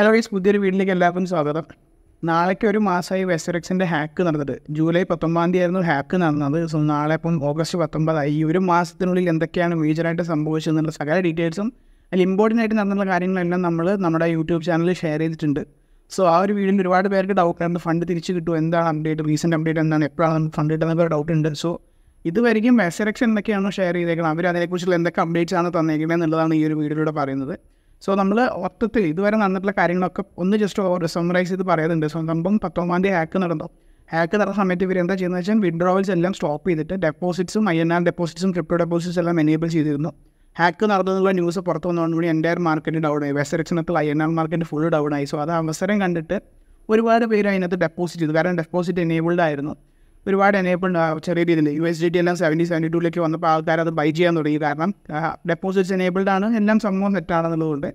hello guys പുതിയൊരു വീട്ടിലേക്ക് എല്ലാവർക്കും സ്വാഗതം നാളേക്ക് ഒരു മാസമായി വെസ്റ്ററെക്സിൻ്റെ ഹാക്ക് നടന്നത് ജൂലൈ പത്തൊമ്പതാം തീയതി ആയിരുന്നു ഹാക്ക് നടന്നത് സോ നാളെ ഇപ്പം ഓഗസ്റ്റ് പത്തൊമ്പതായി ഈ ഒരു മാസത്തിനുള്ളിൽ എന്തൊക്കെയാണ് മേജറായിട്ട് സംഭവിച്ചതെന്നുള്ള സകല ഡീറ്റെയിൽസും അതിൽ ഇമ്പോർട്ടൻ്റ് ആയിട്ട് നടന്നുള്ള കാര്യങ്ങളെല്ലാം നമ്മൾ നമ്മുടെ യൂട്യൂബ് ചാനലിൽ ഷെയർ ചെയ്തിട്ടുണ്ട് സോ ആ ഒരു വീഡിയോയിൽ ഒരുപാട് പേർക്ക് ഡൗട്ട് ആണ് ഫണ്ട് തിരിച്ച് കിട്ടും എന്താണ് അപ്ഡേറ്റ് റീസെൻറ്റ് അപ്ഡേറ്റ് എന്താണ് എപ്പോഴാണ് ഫണ്ട് കിട്ടുന്ന ഡൗട്ട് ഉണ്ട് സോ ഇതുവരെയും വെസ്റ്ററെക്സ് എന്തൊക്കെയാണോ ഷെയർ ചെയ്തേക്കുന്നത് അവർ അതിനെക്കുറിച്ചുള്ള എന്തൊക്കെ അപ്ഡേറ്റ്സ് ആണ് തന്നേക്കുന്നത് എന്നുള്ളതാണ് ഈ ഒരു വീഡിയോയിലൂടെ പറയുന്നത് സോ നമ്മൾ മൊത്തത്തിൽ ഇതുവരെ നടന്നിട്ടുള്ള കാര്യങ്ങളൊക്കെ ഒന്ന് ജസ്റ്റ് ഓവർ സമറൈസ് ചെയ്ത് പറയുന്നുണ്ട് സോ സംഭവം പത്തൊമ്പതാം തീയതി ഹാക്ക് നടന്നോ ഹാക്ക് നടന്ന സമയത്ത് ഇവർ എന്താ ചെയ്യുന്നത് വെച്ചാൽ വിഡ്രോവൽസ് എല്ലാം സ്റ്റോപ്പ് ചെയ്തിട്ട് ഡെപ്പോസിറ്റ്സും ഐ എൻ ആർ ഡെപ്പോസിറ്റ്സും ക്രിപ്റ്റോ ഡെപ്പോസിറ്റ്സ് എല്ലാം എനേബിൾ ചെയ്തിരുന്നു ഹാക്ക് നടന്നുള്ള ന്യൂസ് പുറത്ത് വന്നതുകൊണ്ട് കൂടി എൻ്റെ മാർക്കറ്റ് ഡൗൺ ആയി വെസ്റ്ററിക്ഷനത്തിൽ I N R market full down ആയി സോ അത് അവസരം കണ്ടിട്ട് ഒരുപാട് പേര് അതിനകത്ത് ഡെപ്പോസിറ്റ് ചെയ്തു കാരണം ഡെപ്പോസിറ്റ് എനേബിൾഡ് ആയിരുന്നു ഒരുപാട് എനേബിൾ ചെറിയ രീതിയിൽ യു എസ് ഡി ടി എല്ലാം സെവൻറ്റി സെവൻറ്റി ടൂലേക്ക് വന്നപ്പോൾ ആൾക്കാർ അത് ബൈ ചെയ്യാൻ തുടങ്ങി കാരണം ഡെപ്പോസിറ്റ്സ് എനേബിൾഡ് ആണ് എല്ലാം സംഭവം സെറ്റാണെന്നുള്ളതുകൊണ്ട്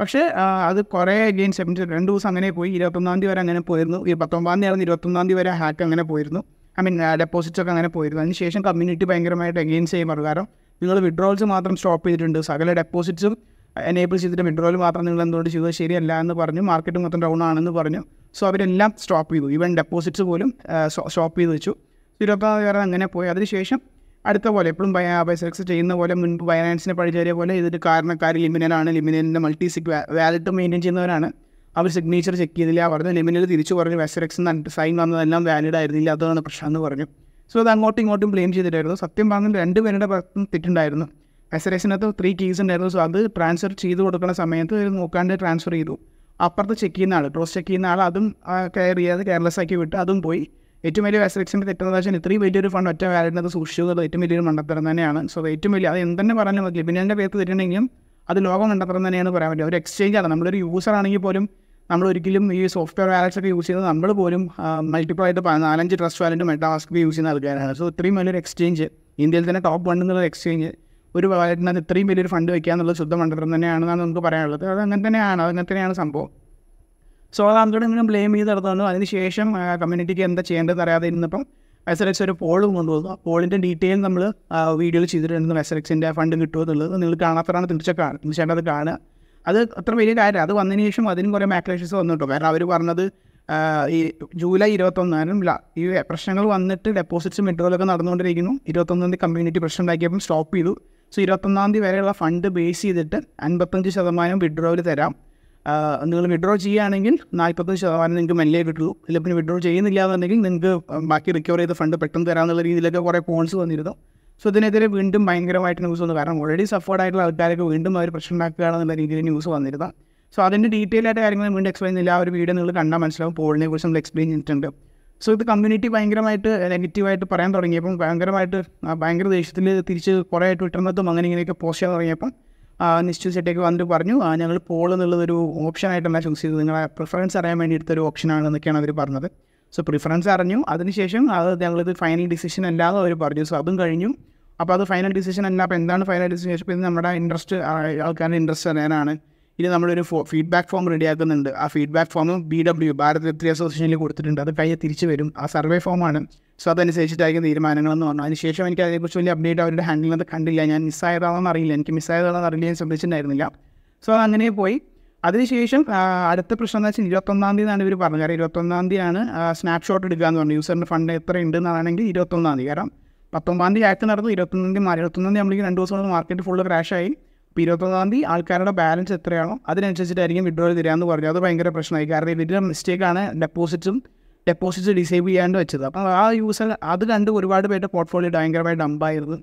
പക്ഷേ അത് കുറേ അഗെയിൻ സെവൻറ്റി രണ്ട് ദിവസം അങ്ങനെ പോയി ഇരുപത്തൊന്നാം തീയതി വരെ അങ്ങനെ പോയിരുന്നു ഈ പത്തൊമ്പതാം തീയതി ആയിരുന്നു ഇരുപത്തൊന്നാം തീയതി വരെ ഹാക്ക് അങ്ങനെ പോയിരുന്നു ഐ മീൻ ഡെപ്പോസിറ്റ്സ് ഒക്കെ അങ്ങനെ പോയിരുന്നു അതിന് ശേഷം കമ്മ്യൂണിറ്റി ഭയങ്കരമായിട്ട് എഗെയിൻസ് ചെയ്യുമ്പോൾ കാരണം നിങ്ങൾ വിഡ്രോൾസ് മാത്രം സ്റ്റോപ്പ് ചെയ്തിട്ടുണ്ട് സകല ഡെപ്പോസിറ്റ്സും എനേബിൾ ചെയ്തിട്ട് വിഡ്രോൾ മാത്രം നിങ്ങൾ എന്തുകൊണ്ട് ചെയ്തത് ശരിയല്ല എന്ന് പറഞ്ഞു മാർക്കറ്റ് മൊത്തം ഡൗൺ ആണെന്ന് പറഞ്ഞു സോ അവരെല്ലാം സ്റ്റോപ്പ് ചെയ്തു ഈവൻ ഡെപ്പോസിറ്റ്സ് പോലും സ്റ്റോപ്പ് ചെയ്ത് വെച്ചു ഇരുപത്താറ് പേർ അങ്ങനെ പോയി അതിനുശേഷം അടുത്ത പോലെ എപ്പോഴും ബൈസെക്സ് ചെയ്യുന്ന പോലെ മുൻപ് ബൈനാൻസിനെ പഴിച്ചേറിയ പോലെ ഇതിന് കാരണക്കാർ ലിമിനലാണ് ലിമിനലിൻ്റെ മൾട്ടി സിക് വാലറ്റ് മെയിൻറ്റെയിൻ ചെയ്യുന്നവരാണ് അവർ സിഗ്നേച്ചർ ചെക്ക് ചെയ്തില്ല പറഞ്ഞു ലിമിനൽ തിരിച്ചു പറഞ്ഞു വെസറെക്സ് സൈൻ വന്നതെല്ലാം വാലിഡ് ആയിരുന്നില്ല അതാണ് പ്രശ്നം എന്ന് പറഞ്ഞു സോ അത് അങ്ങോട്ടും ഇങ്ങോട്ടും ബ്ലെയിം ചെയ്തിട്ടായിരുന്നു സത്യം പറഞ്ഞാൽ രണ്ട് പേരുടെ ഭാഗത്തും തെറ്റുണ്ടായിരുന്നു എസിനകത്ത് ത്രീ കീസ് ഉണ്ടായിരുന്നു സോ അത് ട്രാൻസ്ഫർ ചെയ്ത് കൊടുക്കുന്ന സമയത്ത് നോക്കാണ്ട് ട്രാൻസ്ഫർ ചെയ്തു അപ്പുറത്ത് ചെക്ക് ചെയ്യുന്ന ആൾ ക്രോസ് ചെക്ക് ചെയ്യുന്ന ആൾ അതും കെയർ ചെയ്യാതെ കെയർലെസ് ആക്കി വിട്ട് അതും പോയി ഏറ്റവും വലിയ വാസലക്ഷൻ്റെ തെറ്റെന്ന് വെച്ചാൽ ഇത്രയും വലിയൊരു ഫണ്ട് ഒറ്റ വാലറ്റിനത് സൂക്ഷിച്ചു എന്നുള്ളത് ഏറ്റവും വലിയൊരു മണ്ടത്തരം തന്നെയാണ് സോ ഏറ്റവും വലിയ അത് എന്തെന്നെ പറഞ്ഞാൽ മതി ലിബിനലിൻ്റെ പേര് തെറ്റിണ്ടെങ്കിലും അത് ലോകം കണ്ടെത്തണം തന്നെയാണ് പറയാൻ പറ്റും ഒരു എക്സ്ചേഞ്ച് ആണ് നമ്മളൊരു യൂസർ ആണെങ്കിൽ പോലും നമ്മൾ ഒരിക്കലും ഈ സോഫ്റ്റ്വെയർ വാലറ്റ്സ് ഒക്കെ യൂസ് ചെയ്യുന്നത് നമ്മൾ പോലും മൾട്ടിപ്പിൾ ആയിട്ട് നാലഞ്ച് ട്രസ്റ്റ് വാലറ്റ് മെറ്റാസ്ക് യൂസ് ചെയ്യുന്ന ആൾക്കാരാണ് സോ ഇത്രയും വലിയൊരു എക്സ്ചേഞ്ച് ഇന്ത്യയിൽ തന്നെ ടോപ്പ് വൺ എന്നുള്ള എക്സ്ചേഞ്ച് ഒരു വരുന്നത് ഇത്രയും വലിയൊരു ഫണ്ട് വയ്ക്കുക എന്നുള്ളത് ശുദ്ധ മണ്ഡലം തന്നെയാണെന്നാണ് നമുക്ക് പറയാനുള്ളത് അത് അങ്ങനെ തന്നെയാണ് അങ്ങനെ തന്നെയാണ് സംഭവം സോ അത് അന്തോടെ ബ്ലെയിം ചെയ്ത് നടത്തുന്നു അതിനുശേഷം കമ്മ്യൂണിറ്റിക്ക് എന്താ ചെയ്യേണ്ടതെന്ന് അറിയാതെ ഇരുന്നപ്പം എസ് എൽ എക്സ് ഒരു പോൾ കൊണ്ടുവന്നു ആ പോളിൻ്റെ ഡീറ്റെയിൽ നമ്മൾ വീഡിയോയിൽ ചെയ്തിട്ടുണ്ട് എസ് എൽ എക്സിൻ്റെ ഫണ്ട് കിട്ടുമോ എന്നുള്ളത് നിങ്ങൾ കാണാത്തവരാണ് തീർച്ചയായും തീർച്ചയായിട്ടും അത് കാണുക അത് അത്ര വലിയ കാര്യം അത് വന്നതിന് ശേഷം അതിനും കുറേ മാക്രേഷൻസ് വന്നിട്ടോ കാരണം അവർ പറഞ്ഞത് ഈ ജൂലൈ ഇല്ല ഈ പ്രശ്നങ്ങൾ വന്നിട്ട് ഡെപ്പോസിറ്റ്സും മെട്രോലൊക്കെ നടന്നുകൊണ്ടിരിക്കുന്നു ഇരുപത്തൊന്നാം തീയതി കമ്മ്യൂണിറ്റി പ്രശ്നം ഉണ്ടാക്കിയപ്പം സ്റ്റോപ്പ് ചെയ്തു സോ ഇരുപത്തൊന്നാം തീയതി വരെയുള്ള ഫണ്ട് ബേസ് ചെയ്തിട്ട് അൻപത്തഞ്ച് ശതമാനം വിഡ്രോയിൽ തരാം നിങ്ങൾ വിഡ്രോ ചെയ്യുകയാണെങ്കിൽ നാൽപ്പത്തഞ്ച് ശതമാനം നിങ്ങൾക്ക് മെല്ലെ കിട്ടുള്ളൂ ഇല്ല പിന്നെ വിഡ്രോ ചെയ്യുന്നില്ല എന്നുണ്ടെങ്കിൽ നിങ്ങൾക്ക് ബാക്കി റിക്കവർ ചെയ്ത ഫണ്ട് പെട്ടെന്ന് തരാമെന്നുള്ള രീതിയിലൊക്കെ കുറേ കോൺസ് വന്നിരുന്നു സോ ഇതിനെതിരെ വീണ്ടും ഭയങ്കരമായിട്ട് ന്യൂസ് വന്നു കാരണം ഓൾറെഡി സഫോർഡ് ആയിട്ടുള്ള ആൾക്കാരൊക്കെ വീണ്ടും അവർ പ്രശ്നം ഉണ്ടാക്കുകയാണെന്നുള്ള രീതിയിൽ ന്യൂസ് വന്നിരുന്നു സോ അതിൻ്റെ ഡീറ്റെയിൽ ആയിട്ട് കാര്യങ്ങൾ വീണ്ടും എക്സ്പ്ലെയിൻ ചെയ്യുന്നില്ല ആ ഒരു വീഡിയോ നിങ്ങൾ കണ്ടാൽ മനസ്സിലാവും പോളിനെ കുറിച്ച് നമ്മൾ എക്സ്പ്ലെയിൻ ചെയ്തിട്ടുണ്ട് സോ ഇത് കമ്മ്യൂണിറ്റി ഭയങ്കരമായിട്ട് നെഗറ്റീവായിട്ട് പറയാൻ തുടങ്ങിയപ്പം ഭയങ്കരമായിട്ട് ഭയങ്കര ദേഷ്യത്തിൽ തിരിച്ച് കുറേ ട്വിറ്ററിനകത്തും അങ്ങനെ ഇങ്ങനെയൊക്കെ പോസ്റ്റ് ചെയ്യാൻ തുടങ്ങിയപ്പം നിശ്ചിത സെറ്റേക്ക് വന്നിട്ട് പറഞ്ഞു ഞങ്ങൾ പോൾ എന്നുള്ളതൊരു ഓപ്ഷനായിട്ടല്ല ചൂസ് ചെയ്തത് നിങ്ങളെ പ്രിഫറൻസ് അറിയാൻ വേണ്ടി എടുത്തൊരു ഓപ്ഷനാണ് എന്നൊക്കെയാണ് അവർ പറഞ്ഞത് സോ പ്രിഫറൻസ് അറിഞ്ഞു അതിനുശേഷം അത് ഞങ്ങളിത് ഫൈനൽ ഡിസിഷൻ അല്ലാതെ അവർ പറഞ്ഞു സോ അതും കഴിഞ്ഞു അപ്പോൾ അത് ഫൈനൽ ഡിസിഷൻ അല്ല അപ്പോൾ എന്താണ് ഫൈനൽ ഡിസിഷൻ അപ്പോൾ ഇത് നമ്മുടെ ഇൻട്രസ്റ്റ് ആൾക്കാരുടെ ഇൻട്രസ്റ്റ് അറിയാനാണ് ഇനി നമ്മളൊരു ഫീഡ്ബാക്ക് ഫോം റെഡിയാക്കുന്നുണ്ട് ആ feedback form B W Bharat രത്രി അസോസിയേഷനിൽ കൊടുത്തിട്ടുണ്ട് അത് കഴിഞ്ഞ് തിരിച്ചു വരും ആ സർവേ ഫോമാണ് സോ അതനുസരിച്ചിട്ടായിരിക്കും തീരുമാനങ്ങളെന്ന് പറഞ്ഞു അതിനുശേഷം എനിക്ക് അതിനെക്കുറിച്ച് വലിയ അപ്ഡേറ്റ് അവരുടെ ഹാൻഡിൽ അത് കണ്ടില്ല ഞാൻ മിസ്സായതാണെന്ന് അറിയില്ല എനിക്ക് മിസ്സായതാണെന്ന് അറിയില്ല ഞാൻ ശ്രദ്ധിച്ചിട്ടുണ്ടായിരുന്നില്ല സോ അങ്ങനെ പോയി അതിനുശേഷം അടുത്ത പ്രശ്നം എന്ന് വെച്ചാൽ ഇരുപത്തൊന്നാം തീയതിയാണ് ഇവർ പറഞ്ഞത് കാരണം ഇരുപത്തൊന്നാം തീയതിയാണ് സ്നാപ്ഷോട്ട് എടുക്കുക എന്ന് പറഞ്ഞു യൂസറിൻ്റെ ഫണ്ട് എത്ര ഉണ്ട് എന്നാണെങ്കിൽ ഇരുപത്തൊന്നാം തീയതി കാരണം പത്തൊമ്പതാം തീയതി ആക്ക് നടന്നു ഇരുപത്തൊന്നാം തീയതി ഇരുപത്തൊന്നാം തീയതി നമ്മളിക്ക് രണ്ട് ദിവസം കൊണ്ട് മാർക്കറ്റ് ഫുള്ള് ക്രാഷായി ഇപ്പോൾ ഇരുപത്തൊന്നാം തീയതി ആൾക്കാരുടെ ബാലൻസ് എത്രയാണോ അതിനനുസരിച്ചിട്ടായിരിക്കും വിഡ്രോൽ തരാമെന്ന് പറഞ്ഞു അത് ഭയങ്കര പ്രശ്നമായി കാരണം ഇതിൻ്റെ മിസ്റ്റേക്കാണ് ഡെപ്പോസിറ്റും ഡെപ്പോസിറ്റ്സ് ഡിസേബിൾ ചെയ്യാണ്ട് വെച്ചത് അപ്പോൾ ആ യൂസർ അത് കണ്ട് ഒരുപാട് പേരുടെ പോർട്ട്ഫോളിയോ ഭയങ്കരമായി ഡമ്പായിരുന്നു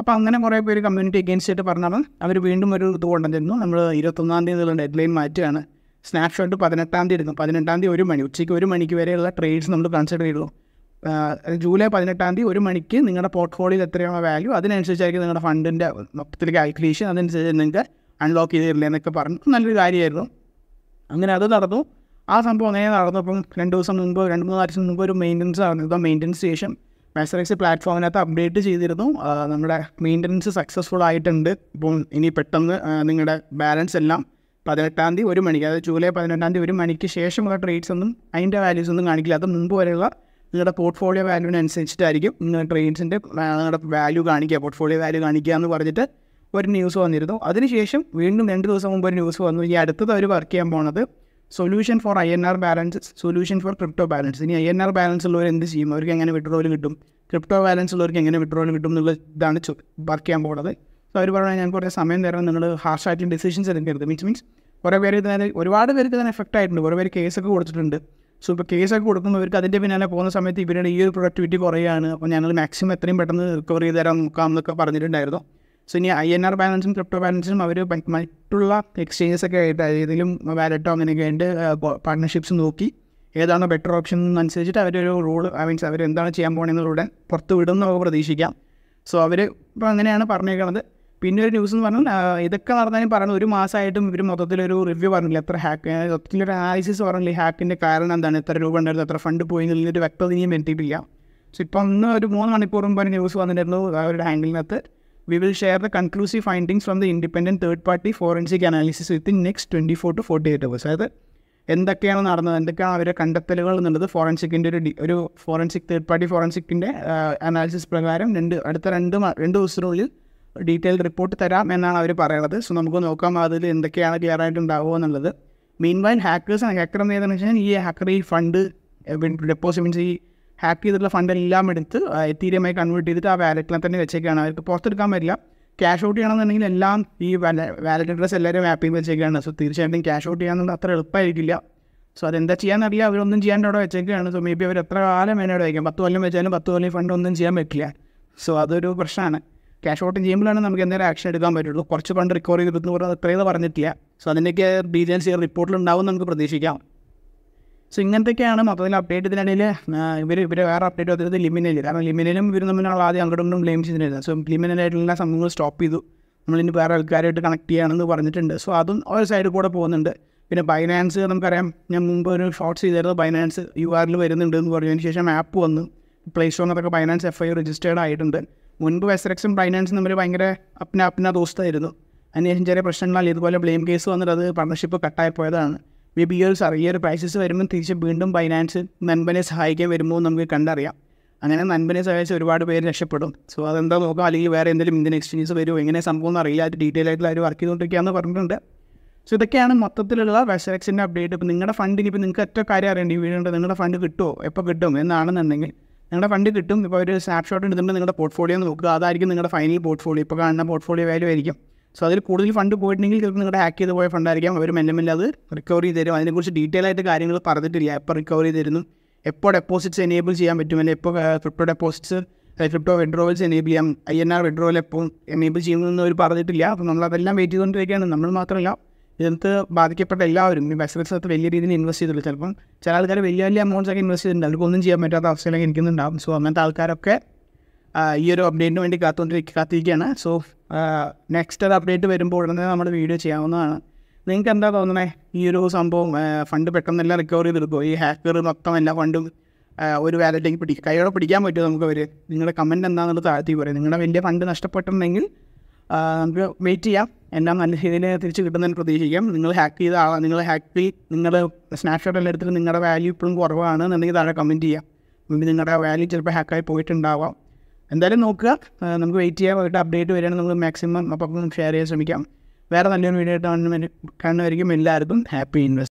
അപ്പോൾ അങ്ങനെ കുറേ പേര് കമ്മ്യൂണിറ്റി അഗേൻസ്റ്റ് ആയിട്ട് പറഞ്ഞാൽ അവർ വീണ്ടും ഒരു ഇത് കൊണ്ടുവന്നിരുന്നു നമ്മൾ ഇരുപത്തൊന്നാം തീയതി ഉള്ള ഡെഡ് ലൈൻ മാറ്റുകയാണ് സ്നാപ്ഷോട്ട് പതിനെട്ടാം തീയതി ഇരുന്നു പതിനെട്ടാം തീയതി ഒരു മണി ഉച്ചയ്ക്ക് ഒരു മണിക്ക് വരെയുള്ള ട്രേഡ്സ് നമ്മൾ കൺസിഡർ ചെയ്തു ജൂലൈ പതിനെട്ടാം തീയതി ഒരു മണിക്ക് നിങ്ങളുടെ പോർട്ട്ഫോളിയോയിൽ എത്രയാണ് വാല്യൂ അതിനനുസരിച്ചായിരിക്കും നിങ്ങളുടെ ഫണ്ടിൻ്റെ മൊത്തത്തിൽ കാൽക്കുലേഷൻ അതനുസരിച്ച് നിങ്ങൾക്ക് അൺലോക്ക് ചെയ്തിരുന്നില്ല എന്നൊക്കെ പറഞ്ഞു നല്ലൊരു കാര്യമായിരുന്നു അങ്ങനെ അത് നടന്നു ആ സംഭവം അങ്ങനെ നടന്നപ്പം രണ്ട് ദിവസം മുമ്പ് രണ്ട് മൂന്ന് ആഴ്ച മുമ്പ് ഒരു മെയിൻ്റനൻസ് നടന്നിരുന്നു മെയിൻ്റനൻസ് ശേഷം മെസറൈസ് പ്ലാറ്റ്ഫോമിനകത്ത് അപ്ഡേറ്റ് ചെയ്തിരുന്നു നമ്മുടെ മെയിൻ്റനൻസ് സക്സസ്ഫുൾ ആയിട്ടുണ്ട് ഇപ്പോൾ ഇനി പെട്ടെന്ന് നിങ്ങളുടെ ബാലൻസ് എല്ലാം പതിനെട്ടാം തീയതി ഒരു മണിക്ക് അതായത് ജൂലൈ പതിനെട്ടാം തീയതി ഒരു മണിക്ക് ശേഷമുള്ള ട്രേഡ്സ് ഒന്നും അതിൻ്റെ വാല്യൂസ് ഒന്നും കാണിക്കില്ല അത് മുമ്പ് വരെയുള്ള നിങ്ങളുടെ പോർട്ട്ഫോളിയോ വാല്യൂവിനനുസരിച്ചിട്ടായിരിക്കും നിങ്ങൾ ട്രെയിൻസിൻ്റെ നിങ്ങളുടെ വാല്യൂ കാണിക്കുക പോർട്ട്ഫോളിയോ വാല്യൂ കാണിക്കുക എന്ന് പറഞ്ഞിട്ട് ഒരു ന്യൂസ് വന്നിരുന്നു അതിനുശേഷം വീണ്ടും രണ്ട് ദിവസം മുമ്പ് ഒരു ന്യൂസ് വന്നു ഇനി അടുത്തത് അവർ വർക്ക് ചെയ്യാൻ പോണത് solution for I N R balance solution for crypto balance ഇനി ഐ എൻ ആർ ബാലൻസ് ഉള്ളവർ എന്ത് ചെയ്യും അവർക്ക് എങ്ങനെ വിഡ്രോവൽ കിട്ടും ക്രിപ്റ്റോ ബാലൻസ് ഉള്ളവർക്ക് എങ്ങനെ വിഡ്രോവൽ കിട്ടും എന്നുള്ള ഇതാണ് വർക്ക് ചെയ്യാൻ പോണത് സോ അവർ പറഞ്ഞാൽ ഞാൻ കുറേ സമയം തരണം നിങ്ങൾ ഹാർഷായിട്ടുള്ള ഡിസിഷൻസ് എടുക്കരുത് മീൻസ് മീൻസ് കുറേ പേര് ഇതിനെ ഒരുപാട് പേർക്ക് ഇതിനെ എഫക്റ്റ് ആയിട്ടുണ്ട് കുറേ പേര് കേസൊക്കെ കൊടുത്തിട്ടുണ്ട് സോ ഇപ്പോൾ കേസൊക്കെ ഇവർക്ക് അതിൻ്റെ പിന്നാലെ പോകുന്ന സമയത്ത് ഇവരുടെ ഈ ഒരു പ്രൊഡക്ടിവിറ്റി കുറയാണ് അപ്പോൾ ഞങ്ങൾ മാക്സിമം എത്രയും പെട്ടെന്ന് റിക്കവർ ചെയ്ത് തരാൻ നോക്കാം എന്നൊക്കെ പറഞ്ഞിട്ടുണ്ടായിരുന്നു സോ ഇനി ഐ എൻ ആർ ബാലൻസും ക്രിപ്റ്റോ ബാലൻസും അവർ മറ്റുള്ള എക്സ്ചേഞ്ചസ് ഒക്കെ ആയിട്ട് ഏതെങ്കിലും വാലറ്റോ അങ്ങനെയൊക്കെ ആയിട്ട് പാർട്ട്ണർഷിപ്സ് നോക്കി ഏതാണോ ബെറ്റർ ഓപ്ഷൻ എന്നനുസരിച്ചിട്ട് അവരൊരു റൂൾ ഐ മീൻസ് അവർ എന്താണ് ചെയ്യാൻ പോകണമെന്നുള്ളൂടെ പുറത്ത് വിടും എന്നൊക്കെ പ്രതീക്ഷിക്കാം സോ അവർ ഇപ്പോൾ അങ്ങനെയാണ് പറഞ്ഞേക്കുന്നത് പിന്നെ ഒരു ന്യൂസ് എന്ന് പറഞ്ഞാൽ ഇതൊക്കെ നടന്നാലും പറഞ്ഞു ഒരു മാസമായിട്ടും ഇവർ മൊത്തത്തിലൊരു റിവ്യൂ പറഞ്ഞില്ല എത്ര ഹാക്ക് മൊത്തത്തിലൊരു അനാലിസിസ് പറഞ്ഞില്ല ഹാക്കിൻ്റെ കാരണം എന്താണ് എത്ര രൂപ ഉണ്ടായിരുന്നു എത്ര ഫണ്ട് പോയി എന്നുള്ളൊരു വ്യക്തത ഇനിയും എത്തിയിട്ടില്ല സോ ഇപ്പം ഒന്ന് ഒരു മൂന്ന് മണിക്കൂർ മുമ്പ് ന്യൂസ് വന്നിട്ടുള്ളൂ അവരുടെ ഹാൻഡിലിനകത്ത് we will share the conclusive findings from the independent third party forensic analysis within next twenty four to forty eight hours അതായത് എന്തൊക്കെയാണ് നടന്നത് എന്തൊക്കെയാണ് അവരുടെ കണ്ടെത്തലുകൾ എന്നുള്ളത് ഫോറൻസിക്കിൻ്റെ ഒരു ഒരു ഫോറൻസിക് തേർഡ് പാർട്ടി ഫോറൻസിക്കിൻ്റെ അനാലിസിസ് പ്രകാരം രണ്ട് അടുത്ത രണ്ട് രണ്ട് ദിവസത്തിനുള്ളിൽ ഡീറ്റെയിൽ റിപ്പോർട്ട് തരാം എന്നാണ് അവർ പറയുന്നത് സോ നമുക്ക് നോക്കാം അതിൽ എന്തൊക്കെയാണ് ക്ലിയർ ആയിട്ട് ഉണ്ടാവുക എന്നുള്ളത് മീൻ വൈൻ ഹാക്കേഴ്സ് ആണ് ഹാക്കർ എന്ന് വെച്ചാൽ ഈ ഹാക്കർ ഈ ഫണ്ട് ഡെപ്പോസിറ്റ് മീൻസ് ഈ ഹാക്ക് ചെയ്തിട്ടുള്ള ഫണ്ട് എല്ലാം എടുത്ത് എത്തീരിയമായി കൺവേർട്ട് ചെയ്തിട്ട് ആ വാലറ്റിനെ തന്നെ വെച്ചേക്കാണ് അവർക്ക് പുറത്തെടുക്കാൻ പറ്റില്ല ക്യാഷ് ഔട്ട് ചെയ്യണമെന്നുണ്ടെങ്കിൽ എല്ലാം ഈ വാലറ്റ് അഡ്രസ് എല്ലാവരും ആപ്പിൽ വെച്ചേക്കാണ് സോ തീർച്ചയായിട്ടും ക്യാഷ് ഔട്ട് ചെയ്യാന്നുള്ളത് അത്ര എളുപ്പമായിരിക്കില്ല സോ അതെന്താ ചെയ്യാന്നറിയില്ല അവരൊന്നും ചെയ്യാണ്ട് അവിടെ വെച്ചേക്കാണ് സോ മേ ബി അവർ എത്ര കാലം വേണേ അവിടെ വയ്ക്കാം പത്ത് കൊല്ലം വെച്ചാലും പത്ത് കൊല്ലം ഫണ്ട് ഒന്നും ചെയ്യാൻ പറ്റില്ല സോ അതൊരു പ്രശ്നമാണ് ക്യാഷ് ഔട്ടും ചെയ്യുമ്പോഴാണ് നമുക്ക് എന്തെങ്കിലും ആക്ഷൻ എടുക്കാൻ പറ്റുള്ളൂ കുറച്ച് ഫണ്ട് റിക്കവർ ചെയ്തിരുന്നു പറഞ്ഞാൽ അത്രയത് പറഞ്ഞിട്ടില്ല സോ അതിൻ്റെയൊക്കെ ഡീറ്റെയിൽസ് ഈ റിപ്പോർട്ടിലുണ്ടാവും നമുക്ക് പ്രതീക്ഷിക്കാം സോ ഇങ്ങനത്തെയൊക്കെയാണ് മൊത്തത്തിൽ അപ്ഡേറ്റ് ഇതിനിടയിൽ ഇവർ ഇവർ വേറെ അപ്ഡേറ്റ് വന്നിരുന്നത് ലിമിനയിൽ കാരണം ലിമിനലും ഇവർ തമ്മിലുള്ള ആദ്യം അങ്ങോട്ടും ഇങ്ങോട്ടും ബ്ലെയിം ചെയ്തിട്ടുണ്ടായിരുന്നു സോ ലിമിനായിട്ടുള്ള സംഭവങ്ങൾ സ്റ്റോപ്പ് ചെയ്തു നമ്മളിനി വേറെ ആൾക്കാരായിട്ട് കണക്ട് ചെയ്യുകയാണെന്ന് പറഞ്ഞിട്ടുണ്ട് സോ അതും ഒരു സൈഡിൽ കൂടെ പോകുന്നുണ്ട് പിന്നെ ബൈനാൻസ് നമുക്കറിയാം ഞാൻ മുമ്പ് ഒരു ഷോർട്ട്സ് ചെയ്തായിരുന്നു ബൈനാൻസ് യു ആറിൽ വരുന്നുണ്ട് എന്ന് പറഞ്ഞതിന് ശേഷം ആപ്പ് വന്നു പ്ലേ സ്റ്റോറിനകത്തൊക്കെ ബൈനാൻസ് എഫ് ഐ രജിസ്റ്റേർഡ് ആയിട്ടുണ്ട് മുൻപ് വെസറക്സും ഫൈനാൻസും തമ്മിൽ ഭയങ്കര അപ്ന അപ്ന ദോസ്തായിരുന്നു അതിനുശേഷം ചെറിയ പ്രശ്നങ്ങളാൽ ഇതുപോലെ ബ്ലെയിം കേസ് വന്നിട്ട് അത് പാർട്ണർഷിപ്പ് കട്ടായി പോയതാണ് മേ ബി ഒരു സാർ ഈ ഒരു ക്രൈസിസ് വരുമ്പോൾ തിരിച്ച് വീണ്ടും ഫൈനാൻസ് നൻപനെ സഹായിക്കാൻ വരുമ്പോൾ നമുക്ക് കണ്ടറിയാം അങ്ങനെ നൻപനെ സഹായിച്ച് ഒരുപാട് പേര് രക്ഷപ്പെടും സോ അതെന്താ നോക്കാം അല്ലെങ്കിൽ വേറെ എന്തെങ്കിലും ഇന്ത്യൻ എക്സ്ചേഞ്ച് വരുമോ എങ്ങനെ സംഭവം അറിയില്ല അത് ഡീറ്റെയിൽ ആയിട്ടുള്ള അവർ വർക്ക് ചെയ്തുകൊണ്ടിരിക്കുകയെന്ന് പറഞ്ഞിട്ടുണ്ട് സോ ഇതൊക്കെയാണ് മൊത്തത്തിലുള്ള വെസറക്സിൻ്റെ അപ്ഡേറ്റ് ഇപ്പോൾ നിങ്ങളുടെ ഫണ്ടിന് ഇപ്പോൾ നിങ്ങൾക്ക് ഒറ്റ കാര്യം അറിയേണ്ടി വീടുണ്ട് നിങ്ങളുടെ ഫണ്ട് കിട്ടുമോ എപ്പോൾ കിട്ടും എന്നാണെന്നുണ്ടെങ്കിൽ നിങ്ങളുടെ ഫണ്ട് കിട്ടും ഇപ്പോൾ ഒരു സ്നാപ്ഷോട്ട് എടുത്തിട്ട് നിങ്ങളുടെ പോർട്ട്ഫോളിയോ നോക്കുക അതായിരിക്കും നിങ്ങളുടെ ഫൈനൽ പോർട്ട്ഫോളിയോ ഇപ്പോൾ കാണുന്ന പോർട്ട്ഫോളിയോ വാല്യൂ ആയിരിക്കും സോ അതിൽ കൂടുതൽ ഫണ്ട് പോയിട്ടുണ്ടെങ്കിൽ ചിലപ്പോൾ നിങ്ങളുടെ ഹാക്ക് ചെയ്ത് പോയ ഫണ്ടായിരിക്കാം അവർ മെല്ലെ മെല്ലെ അത് റിക്കവർ ചെയ്ത് തരും അതിനെക്കുറിച്ച് ഡീറ്റെയിൽ ആയിട്ട് കാര്യങ്ങൾ പറഞ്ഞിട്ടില്ല എപ്പോൾ റിക്കവർ ചെയ്ത് തരുന്നു എപ്പോൾ ഡെപ്പോസിറ്റ്സ് എനേബിൾ ചെയ്യാൻ പറ്റും അല്ലെങ്കിൽ എപ്പോൾ crypto deposits crypto withdrawals enable ചെയ്യാം ഐ എൻ ആർ വിഡ്രോവൽ എപ്പോൾ എനേബിൾ ചെയ്യുന്നതെന്ന് അവർ പറഞ്ഞിട്ടില്ല അപ്പോൾ നമ്മളതെല്ലാം വെയിറ്റ് ചെയ്തുകൊണ്ടിരിക്കുകയാണ് നമ്മൾ മാത്രമല്ല ഇതിനകത്ത് ബാധിക്കപ്പെട്ട എല്ലാവരും ഈ ബിസിനസ്സിനകത്ത് വലിയ രീതിയിൽ ഇൻവെസ്റ്റ് ചെയ്തിട്ടില്ല ചിലപ്പം ചില ആൾക്കാർ വലിയ വലിയ ഒക്കെ ഇൻവെസ്റ്റ് ചെയ്തിട്ടുണ്ട് അവർക്കൊന്നും ചെയ്യാൻ പറ്റാത്ത അവസ്ഥയിലേക്ക് ഇരിക്കുന്നുണ്ടാവും സോ അങ്ങനത്തെ ആൾക്കാരൊക്കെ ഈ ഒരു അപ്ഡേറ്റിന് വേണ്ടി കാത്തുകൊണ്ടിരിക്കുക കാത്തിരിക്കുകയാണ് സോ നെക്സ്റ്റ് ഒരു അപ്ഡേറ്റ് വരുമ്പോൾ ഉടനെ നമ്മൾ വീഡിയോ ചെയ്യാവുന്നതാണ് നിങ്ങൾക്ക് എന്താ തോന്നണേ ഈ ഒരു സംഭവം ഫണ്ട് പെട്ടെന്നെല്ലാം റിക്കവർ ചെയ്തെടുക്കുമോ ഈ ഹാക്കർ മൊത്തം എല്ലാ ഫണ്ടും ഒരു വാലറ്റിലേക്ക് പിടിക്കും കൈയോടെ പിടിക്കാൻ പറ്റുമോ നമുക്ക് അവർ നിങ്ങളുടെ കമൻറ്റ് എന്താണെന്നുള്ളത് താഴ്ത്തി പറയും നിങ്ങളുടെ വലിയ ഫണ്ട് നഷ്ടപ്പെട്ടിട്ടുണ്ടെങ്കിൽ നമുക്ക് വെയിറ്റ് ചെയ്യാം എല്ലാം നല്ല രീതിയിൽ തിരിച്ച് കിട്ടുന്നതിന് പ്രതീക്ഷിക്കാം നിങ്ങൾ ഹാക്ക് ചെയ്ത ആളാ നിങ്ങൾ ഹാക്ക് നിങ്ങളുടെ സ്നാപ്ഷോട്ട് എടുത്തിട്ട് നിങ്ങളുടെ വാല്യൂ ഇപ്പോഴും കുറവാണ് എന്നുണ്ടെങ്കിൽ താഴെ കമൻറ്റ് ചെയ്യാം മുമ്പ് നിങ്ങളുടെ വാല്യൂ ചിലപ്പോൾ ഹാക്കായി പോയിട്ടുണ്ടാവാം എന്തായാലും നോക്കുക നമുക്ക് വെയിറ്റ് ചെയ്യാം അവരുടെ അപ്ഡേറ്റ് വരികയാണ് നമ്മൾ മാക്സിമം അപ്പം ഷെയർ ചെയ്യാൻ ശ്രമിക്കാം വേറെ നല്ലൊരു വീഡിയോ ആയിട്ട് കാണുന്നവരിക്കും എല്ലാവർക്കും ഹാപ്പി ഇൻവെസ്റ്റ്